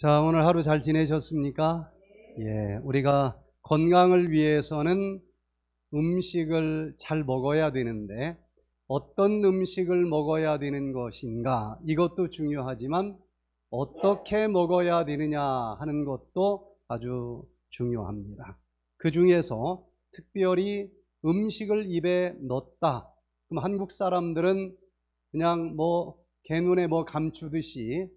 자, 오늘 하루 잘 지내셨습니까? 예, 우리가 건강을 위해서는 음식을 잘 먹어야 되는데 어떤 음식을 먹어야 되는 것인가 이것도 중요하지만 어떻게 먹어야 되느냐 하는 것도 아주 중요합니다. 그 중에서 특별히 음식을 입에 넣었다. 그럼 한국 사람들은 그냥 뭐 개눈에 뭐 감추듯이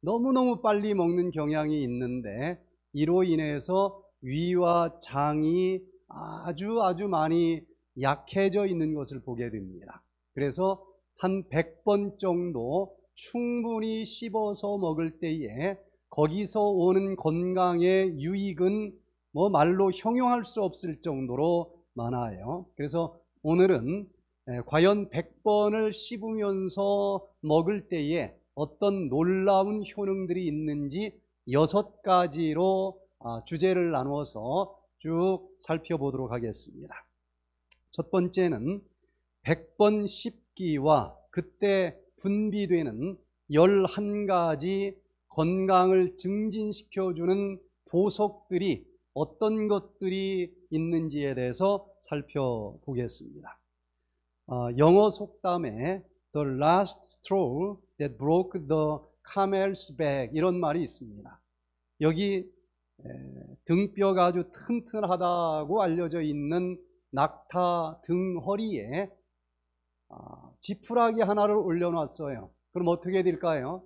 너무너무 빨리 먹는 경향이 있는데 이로 인해서 위와 장이 아주 아주 많이 약해져 있는 것을 보게 됩니다. 그래서 한 100번 정도 충분히 씹어서 먹을 때에 거기서 오는 건강의 유익은 뭐 말로 형용할 수 없을 정도로 많아요. 그래서 오늘은 과연 100번을 씹으면서 먹을 때에 어떤 놀라운 효능들이 있는지 여섯 가지로 아, 주제를 나누어서 쭉 살펴보도록 하겠습니다. 첫 번째는 100번 씹기와 그때 분비되는 11가지 건강을 증진시켜주는 보석들이 어떤 것들이 있는지에 대해서 살펴보겠습니다. 아, 영어 속담에 the last straw that broke the camel's back 이런 말이 있습니다. 여기 등뼈가 아주 튼튼하다고 알려져 있는 낙타 등허리에 아, 지푸라기 하나를 올려놨어요. 그럼 어떻게 될까요?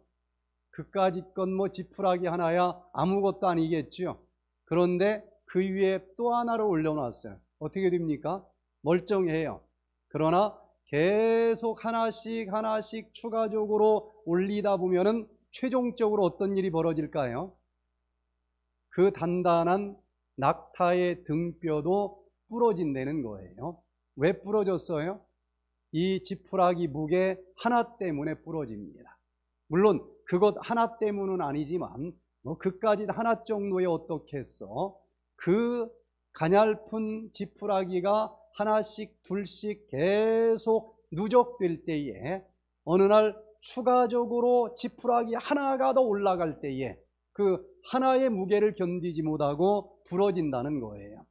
그까지 건뭐 지푸라기 하나야 아무것도 아니겠죠. 그런데 그 위에 또 하나를 올려놨어요. 어떻게 됩니까? 멀쩡해요. 그러나 계속 하나씩 하나씩 추가적으로 올리다 보면은 최종적으로 어떤 일이 벌어질까요? 그 단단한 낙타의 등뼈도 부러진다는 거예요. 왜 부러졌어요? 이 지푸라기 무게 하나 때문에 부러집니다. 물론 그것 하나 때문은 아니지만 뭐 그까지 하나 정도에 어떻겠어그 가냘픈 지푸라기가 하나씩 둘씩 계속 누적될 때에 어느 날 추가적으로 지푸라기 하나가 더 올라갈 때에 그 하나의 무게를 견디지 못하고 부러진다는 거예요.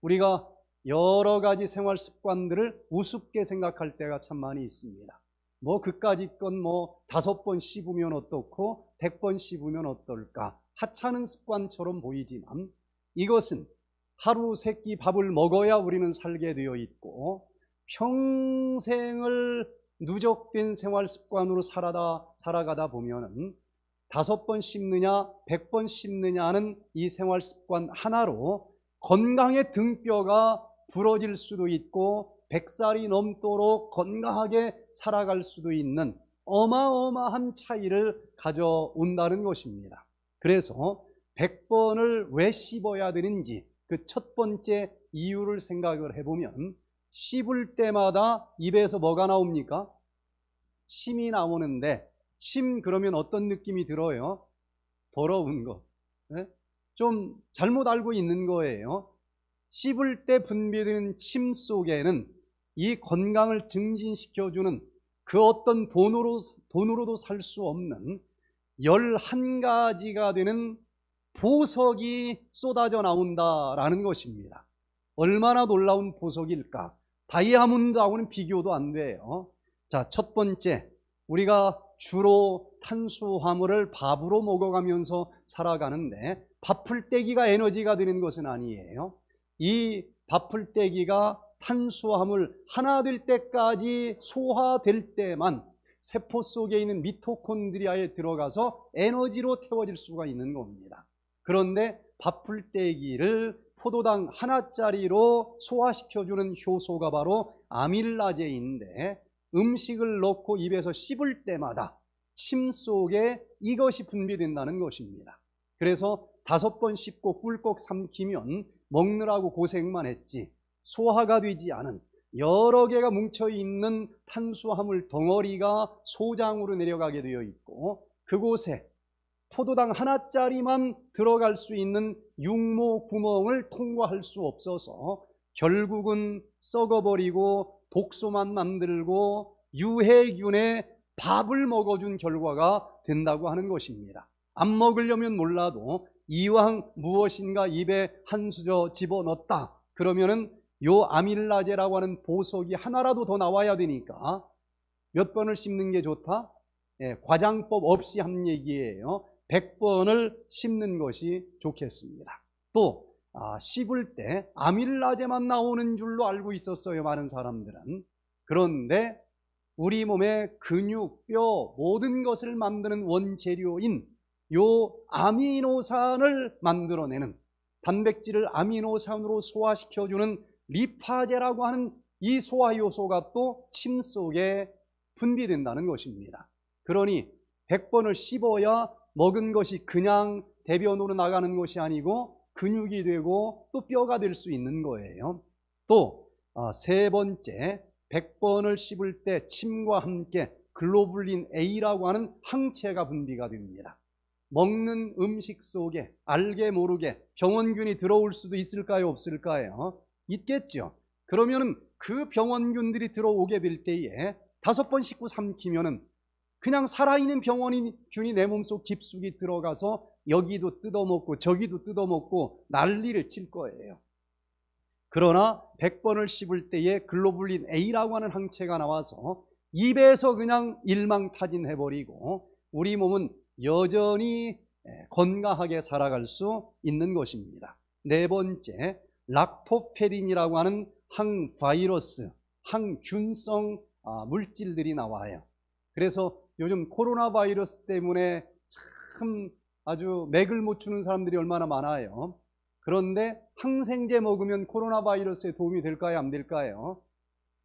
우리가 여러 가지 생활 습관들을 우습게 생각할 때가 참 많이 있습니다. 뭐 그까짓 건뭐 다섯 번 씹으면 어떻고 백 번 씹으면 어떨까 하찮은 습관처럼 보이지만 이것은 하루 세 끼 밥을 먹어야 우리는 살게 되어 있고 평생을 누적된 생활 습관으로 살아다 살아가다 보면은 다섯 번 씹느냐, 백 번 씹느냐는 이 생활 습관 하나로 건강의 등뼈가 부러질 수도 있고 백살이 넘도록 건강하게 살아갈 수도 있는 어마어마한 차이를 가져온다는 것입니다. 그래서 100번을 왜 씹어야 되는지 그첫 번째 이유를 생각을 해보면 씹을 때마다 입에서 뭐가 나옵니까? 침이 나오는데 침 그러면 어떤 느낌이 들어요? 더러운 것. 네? 예? 좀 잘못 알고 있는 거예요. 씹을 때 분비되는 침 속에는 이 건강을 증진시켜주는 그 어떤 돈으로, 돈으로도 살 수 없는 11가지가 되는 보석이 쏟아져 나온다라는 것입니다. 얼마나 놀라운 보석일까? 다이아몬드하고는 비교도 안 돼요. 자, 첫 번째, 우리가 주로 탄수화물을 밥으로 먹어가면서 살아가는데 밥풀떼기가 에너지가 되는 것은 아니에요. 이 밥풀떼기가 탄수화물 하나 될 때까지 소화될 때만 세포 속에 있는 미토콘드리아에 들어가서 에너지로 태워질 수가 있는 겁니다. 그런데 밥풀떼기를 포도당 하나짜리로 소화시켜주는 효소가 바로 아밀라제인데 음식을 넣고 입에서 씹을 때마다 침 속에 이것이 분비된다는 것입니다. 그래서 다섯 번 씹고 꿀꺽 삼키면 먹느라고 고생만 했지 소화가 되지 않은 여러 개가 뭉쳐 있는 탄수화물 덩어리가 소장으로 내려가게 되어 있고 그곳에 포도당 하나짜리만 들어갈 수 있는 육모 구멍을 통과할 수 없어서 결국은 썩어버리고 독소만 만들고 유해균에 밥을 먹어준 결과가 된다고 하는 것입니다. 안 먹으려면 몰라도 이왕 무엇인가 입에 한 수저 집어넣었다. 그러면은 요 아밀라제라고 하는 보석이 하나라도 더 나와야 되니까 몇 번을 씹는 게 좋다? 예, 과장법 없이 한 얘기예요. 100번을 씹는 것이 좋겠습니다. 또 아, 씹을 때 아밀라제만 나오는 줄로 알고 있었어요. 많은 사람들은. 그런데 우리 몸의 근육, 뼈 모든 것을 만드는 원재료인 요 아미노산을 만들어내는 단백질을 아미노산으로 소화시켜주는 리파제라고 하는 이 소화요소가 또 침 속에 분비된다는 것입니다. 그러니 100번을 씹어야 먹은 것이 그냥 대변으로 나가는 것이 아니고 근육이 되고 또 뼈가 될 수 있는 거예요. 또세 아, 번째, 100번을 씹을 때 침과 함께 글로블린 A라고 하는 항체가 분비가 됩니다. 먹는 음식 속에 알게 모르게 병원균이 들어올 수도 있을까요? 없을까요? 있겠죠. 그러면그 병원균들이 들어오게 될 때에 다섯 번 씻고 삼키면은 그냥 살아있는 병원인 균이 내 몸속 깊숙이 들어가서 여기도 뜯어먹고 저기도 뜯어먹고 난리를 칠 거예요. 그러나 100번을 씹을 때에 글로불린 A라고 하는 항체가 나와서 입에서 그냥 일망타진해버리고 우리 몸은 여전히 예, 건강하게 살아갈 수 있는 것입니다. 네 번째, 락토페린이라고 하는 항바이러스, 항균성 아, 물질들이 나와요. 그래서 요즘 코로나 바이러스 때문에 참 아주 맥을 못 추는 사람들이 얼마나 많아요. 그런데 항생제 먹으면 코로나 바이러스에 도움이 될까요? 안 될까요?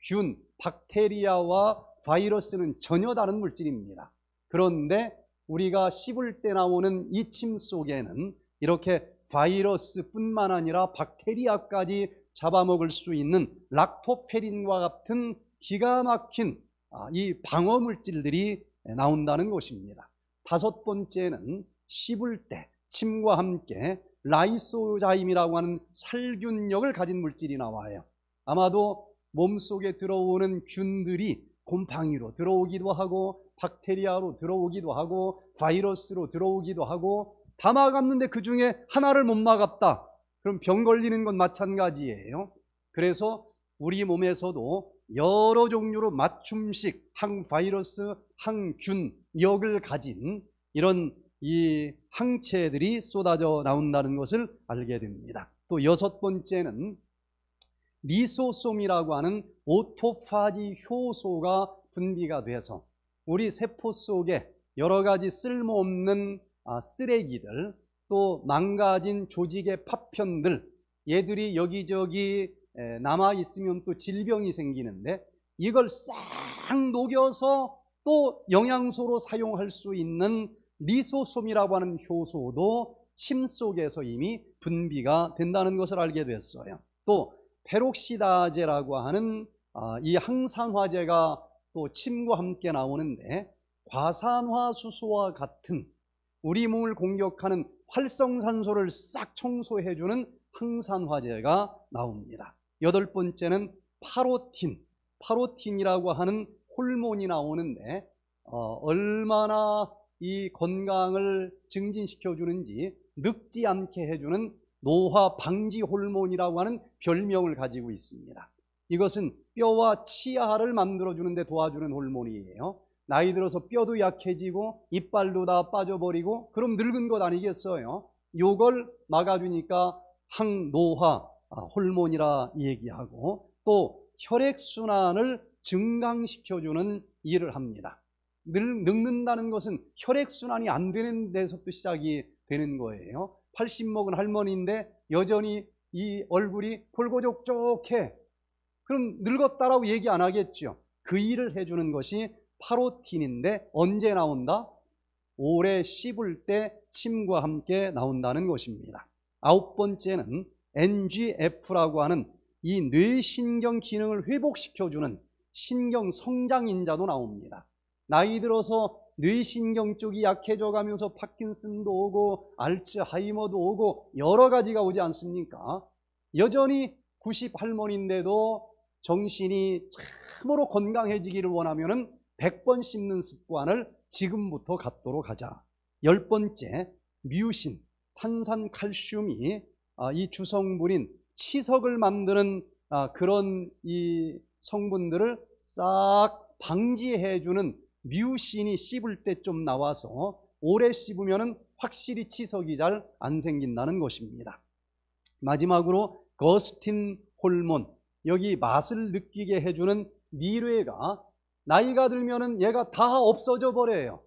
균, 박테리아와 바이러스는 전혀 다른 물질입니다. 그런데 우리가 씹을 때 나오는 이 침 속에는 이렇게 바이러스뿐만 아니라 박테리아까지 잡아먹을 수 있는 락토페린과 같은 기가 막힌 아, 이 방어 물질들이 네, 나온다는 것입니다. 다섯 번째는 씹을 때 침과 함께 라이소자임이라고 하는 살균력을 가진 물질이 나와요. 아마도 몸속에 들어오는 균들이 곰팡이로 들어오기도 하고 박테리아로 들어오기도 하고 바이러스로 들어오기도 하고 다 막았는데 그 중에 하나를 못 막았다. 그럼 병 걸리는 건 마찬가지예요. 그래서 우리 몸에서도 여러 종류로 맞춤식 항바이러스, 항균력을 가진 이런 이 항체들이 쏟아져 나온다는 것을 알게 됩니다. 또 여섯 번째는 리소솜이라고 하는 오토파지 효소가 분비가 돼서 우리 세포 속에 여러 가지 쓸모없는 아, 쓰레기들 또 망가진 조직의 파편들 얘들이 여기저기 남아 있으면 또 질병이 생기는데 이걸 싹 녹여서 또 영양소로 사용할 수 있는 리소솜이라고 하는 효소도 침 속에서 이미 분비가 된다는 것을 알게 됐어요. 또 페록시다제라고 하는 아, 이 항산화제가 또 침과 함께 나오는데 과산화수소와 같은 우리 몸을 공격하는 활성산소를 싹 청소해주는 항산화제가 나옵니다. 여덟 번째는 파로틴, 파로틴이라고 하는 호르몬이 나오는데 어, 얼마나 이 건강을 증진시켜 주는지 늙지 않게 해주는 노화 방지 호르몬이라고 하는 별명을 가지고 있습니다. 이것은 뼈와 치아를 만들어 주는데 도와주는 호르몬이에요. 나이 들어서 뼈도 약해지고 이빨도 다 빠져버리고 그럼 늙은 것 아니겠어요? 요걸 막아주니까 항노화 아, 호르몬이라 얘기하고 또 혈액순환을 증강시켜주는 일을 합니다. 늙는다는 것은 혈액순환이 안 되는 데서부터 시작이 되는 거예요. 80 먹은 할머니인데 여전히 이 얼굴이 골고족족해. 그럼 늙었다라고 얘기 안 하겠죠. 그 일을 해주는 것이 파로틴인데 언제 나온다? 오래 씹을 때 침과 함께 나온다는 것입니다. 아홉 번째는 NGF라고 하는 이 뇌신경 기능을 회복시켜주는 신경 성장인자도 나옵니다. 나이 들어서 뇌신경 쪽이 약해져 가면서 파킨슨도 오고 알츠하이머도 오고 여러 가지가 오지 않습니까? 여전히 9 0할인데도 정신이 참으로 건강해지기를 원하면 100번 씹는 습관을 지금부터 갖도록 하자. 열 번째, 뮤신, 탄산칼슘이 아, 이 주성분인 치석을 만드는 아, 그런 이 성분들을 싹 방지해주는 뮤신이 씹을 때 좀 나와서 오래 씹으면 확실히 치석이 잘 안 생긴다는 것입니다. 마지막으로 거스틴 홀몬 여기 맛을 느끼게 해주는 미뢰가 나이가 들면 얘가 다 없어져 버려요.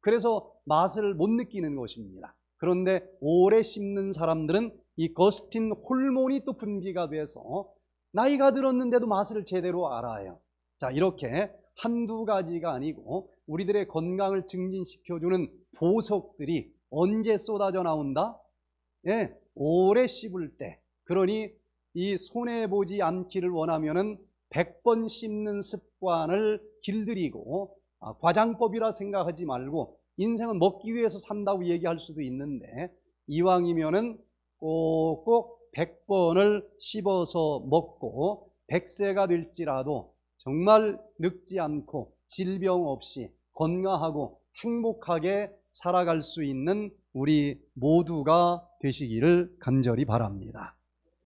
그래서 맛을 못 느끼는 것입니다. 그런데 오래 씹는 사람들은 이 거스틴 홀몬이또 분비가 돼서 나이가 들었는데도 맛을 제대로 알아요. 자, 이렇게 한두 가지가 아니고 우리들의 건강을 증진시켜주는 보석들이 언제 쏟아져 나온다? 예, 오래 씹을 때. 그러니 이 손해보지 않기를 원하면은 100번 씹는 습관을 길들이고 아, 과장법이라 생각하지 말고 인생은 먹기 위해서 산다고 얘기할 수도 있는데 이왕이면은 꼭꼭 100번을 씹어서 먹고 100세가 될지라도 정말 늙지 않고 질병 없이 건강하고 행복하게 살아갈 수 있는 우리 모두가 되시기를 간절히 바랍니다.